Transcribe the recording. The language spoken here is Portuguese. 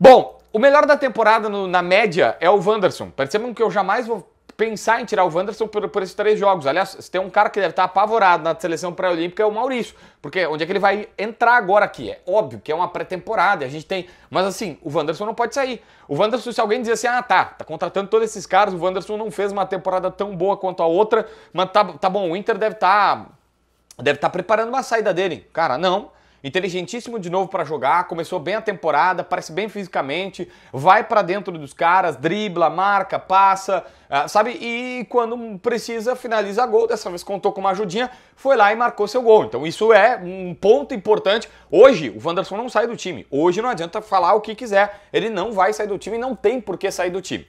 Bom, o melhor da temporada no, na média é o Wanderson. Percebam que eu jamais vou pensar em tirar o Wanderson por, por, esses três jogos. Aliás, se tem um cara que deve estar apavorado na seleção pré-olímpica é o Maurício, porque onde é que ele vai entrar agora aqui? É óbvio que é uma pré-temporada, a gente tem, mas assim, o Wanderson não pode sair. O Wanderson, se alguém dizer assim, ah tá, tá contratando todos esses caras, o Wanderson não fez uma temporada tão boa quanto a outra, mas tá, tá bom, o Inter deve estar... Tá, deve estar tá preparando uma saída dele. Cara, não. Inteligentíssimo de novo para jogar, começou bem a temporada, parece bem fisicamente, vai para dentro dos caras, dribla, marca, passa, ah, sabe? E quando precisa, finaliza gol. Dessa vez contou com uma ajudinha, foi lá e marcou seu gol. Então isso é um ponto importante. Hoje o Wanderson não sai do time. Hoje não adianta falar o que quiser, ele não vai sair do time e não tem por que sair do time.